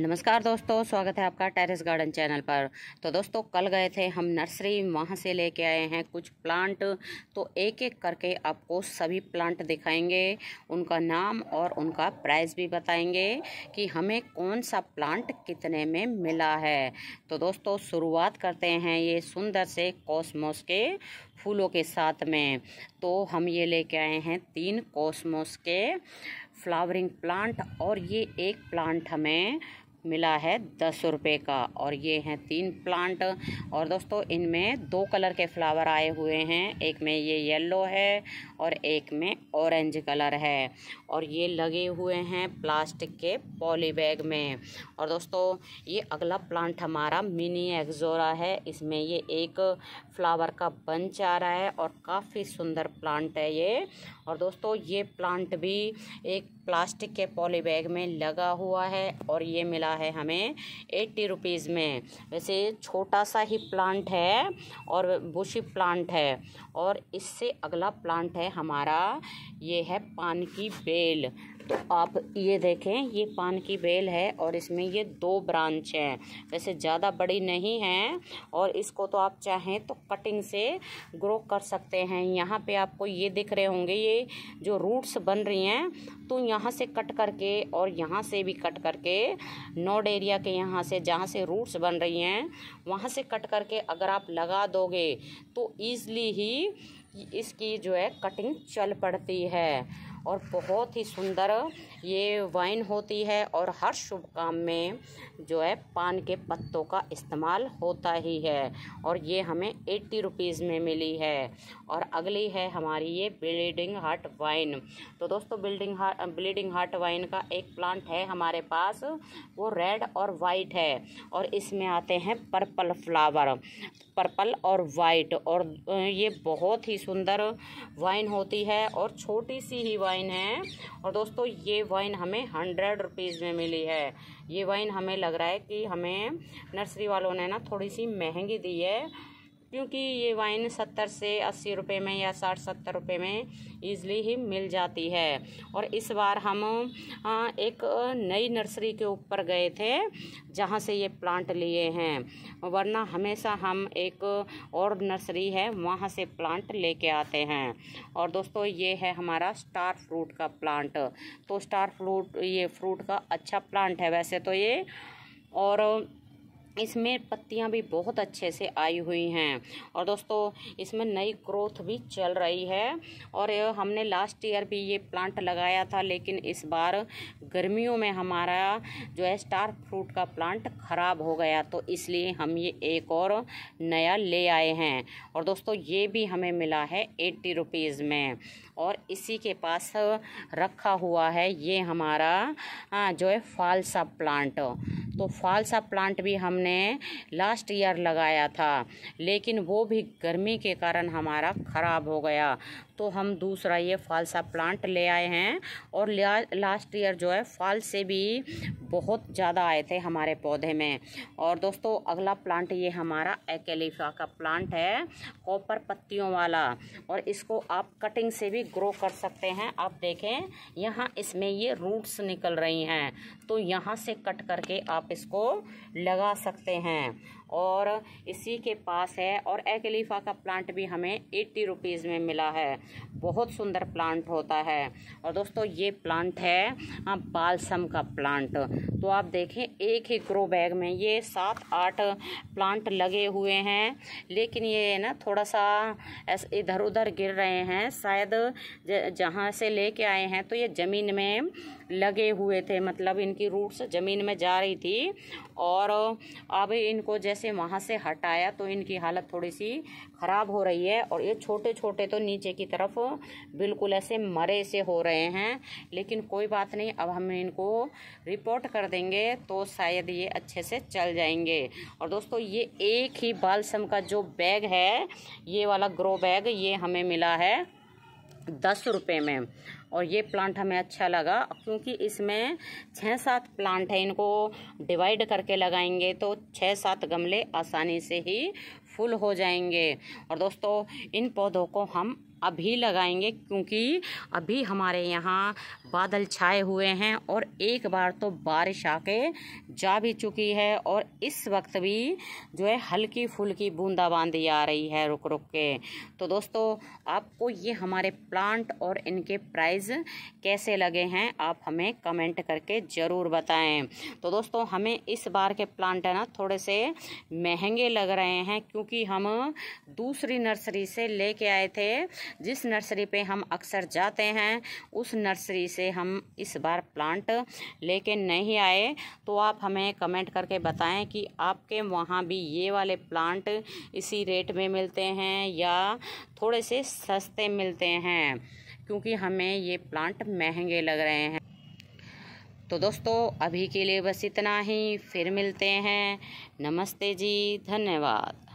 नमस्कार दोस्तों स्वागत है आपका टेरेस गार्डन चैनल पर तो दोस्तों कल गए थे हम नर्सरी वहाँ से लेके आए हैं कुछ प्लांट तो एक एक करके आपको सभी प्लांट दिखाएंगे उनका नाम और उनका प्राइस भी बताएंगे कि हमें कौन सा प्लांट कितने में मिला है तो दोस्तों शुरुआत करते हैं ये सुंदर से कॉस्मोस के फूलों के साथ में तो हम ये लेके आए हैं तीन कॉस्मोस के फ्लावरिंग प्लांट और ये एक प्लांट हमें मिला है दस रुपये का और ये हैं तीन प्लांट और दोस्तों इनमें दो कलर के फ्लावर आए हुए हैं एक में ये येलो है और एक में ऑरेंज कलर है और ये लगे हुए हैं प्लास्टिक के पॉली बैग में और दोस्तों ये अगला प्लांट हमारा मिनी एक्जोरा है इसमें ये एक फ्लावर का बंच आ रहा है और काफ़ी सुंदर प्लांट है ये और दोस्तों ये प्लांट भी एक प्लास्टिक के पॉली बैग में लगा हुआ है और ये मिला है हमें एट्टी रुपीज़ में वैसे छोटा सा ही प्लांट है और बुशी प्लांट है और इससे अगला प्लांट है हमारा ये है पान की बेल तो आप ये देखें ये पान की बेल है और इसमें ये दो ब्रांच हैं वैसे ज़्यादा बड़ी नहीं है और इसको तो आप चाहें तो कटिंग से ग्रो कर सकते हैं यहाँ पे आपको ये दिख रहे होंगे ये जो रूट्स बन रही हैं तो यहाँ से कट करके और यहाँ से भी कट करके नोड एरिया के यहाँ से जहाँ से रूट्स बन रही हैं वहाँ से कट करके अगर आप लगा दोगे तो ईज़ली ही इसकी जो है कटिंग चल पड़ती है और बहुत ही सुंदर ये वाइन होती है और हर शुभ काम में जो है पान के पत्तों का इस्तेमाल होता ही है और ये हमें एट्टी रुपीज़ में मिली है और अगली है हमारी ये ब्लीडिंग हार्ट वाइन तो दोस्तों bleeding heart bleeding heart vine का एक प्लांट है हमारे पास वो रेड और वाइट है और इसमें आते हैं पर्पल फ्लावर पर्पल और वाइट और ये बहुत ही सुंदर वाइन होती है और छोटी सी ही वाइन वाइन है और दोस्तों ये वाइन हमें हंड्रेड रुपीज़ में मिली है ये वाइन हमें लग रहा है कि हमें नर्सरी वालों ने ना थोड़ी सी महंगी दी है क्योंकि ये वाइन सत्तर से अस्सी रुपये में या साठ सत्तर रुपये में ईज़िली ही मिल जाती है और इस बार हम एक नई नर्सरी के ऊपर गए थे जहाँ से ये प्लांट लिए हैं वरना हमेशा हम एक और नर्सरी है वहाँ से प्लांट लेके आते हैं और दोस्तों ये है हमारा स्टार फ्रूट का प्लांट तो स्टार फ्रूट ये फ्रूट का अच्छा प्लांट है वैसे तो ये और इसमें पत्तियां भी बहुत अच्छे से आई हुई हैं और दोस्तों इसमें नई ग्रोथ भी चल रही है और हमने लास्ट ईयर भी ये प्लांट लगाया था लेकिन इस बार गर्मियों में हमारा जो है स्टार फ्रूट का प्लांट ख़राब हो गया तो इसलिए हम ये एक और नया ले आए हैं और दोस्तों ये भी हमें मिला है एट्टी रुपीज़ में और इसी के पास रखा हुआ है ये हमारा हाँ, जो है फालसा प्लांट तो फालसा प्लांट भी हमने लास्ट ईयर लगाया था लेकिन वो भी गर्मी के कारण हमारा ख़राब हो गया तो हम दूसरा ये फालसा प्लांट ले आए हैं और लास्ट ईयर जो है फाल से भी बहुत ज़्यादा आए थे हमारे पौधे में और दोस्तों अगला प्लांट ये हमारा एकेलीफा का प्लांट है कॉपर पत्तियों वाला और इसको आप कटिंग से भी ग्रो कर सकते हैं आप देखें यहाँ इसमें ये रूट्स निकल रही हैं तो यहाँ से कट करके आप इसको लगा सकते हैं और इसी के पास है और एकलीफा का प्लांट भी हमें एट्टी रुपीज़ में मिला है बहुत सुंदर प्लांट होता है और दोस्तों ये प्लांट है हाँ, बालसम का प्लांट तो आप देखें एक ही ग्रो बैग में ये सात आठ प्लांट लगे हुए हैं लेकिन ये ना थोड़ा सा ऐसे इधर उधर गिर रहे हैं शायद जहाँ से लेके आए हैं तो ये ज़मीन में लगे हुए थे मतलब इनकी रूट्स ज़मीन में जा रही थी और अब इनको जैसे जैसे वहाँ से हटाया तो इनकी हालत थोड़ी सी ख़राब हो रही है और ये छोटे छोटे तो नीचे की तरफ बिल्कुल ऐसे मरे से हो रहे हैं लेकिन कोई बात नहीं अब हम इनको रिपोर्ट कर देंगे तो शायद ये अच्छे से चल जाएंगे और दोस्तों ये एक ही बालसम का जो बैग है ये वाला ग्रो बैग ये हमें मिला है दस रुपये में और ये प्लांट हमें अच्छा लगा क्योंकि इसमें छः सात प्लांट है इनको डिवाइड करके लगाएंगे तो छः सात गमले आसानी से ही फुल हो जाएंगे और दोस्तों इन पौधों को हम अभी लगाएंगे क्योंकि अभी हमारे यहाँ बादल छाए हुए हैं और एक बार तो बारिश आके जा भी चुकी है और इस वक्त भी जो है हल्की फुल्की बूंदाबांदी आ रही है रुक रुक के तो दोस्तों आपको ये हमारे प्लांट और इनके प्राइस कैसे लगे हैं आप हमें कमेंट करके ज़रूर बताएं तो दोस्तों हमें इस बार के प्लांट है ना थोड़े से महंगे लग रहे हैं क्योंकि हम दूसरी नर्सरी से लेके आए थे जिस नर्सरी पे हम अक्सर जाते हैं उस नर्सरी से हम इस बार प्लांट लेके नहीं आए तो आप हमें कमेंट करके बताएं कि आपके वहाँ भी ये वाले प्लांट इसी रेट में मिलते हैं या थोड़े से सस्ते मिलते हैं क्योंकि हमें ये प्लांट महंगे लग रहे हैं तो दोस्तों अभी के लिए बस इतना ही फिर मिलते हैं नमस्ते जी धन्यवाद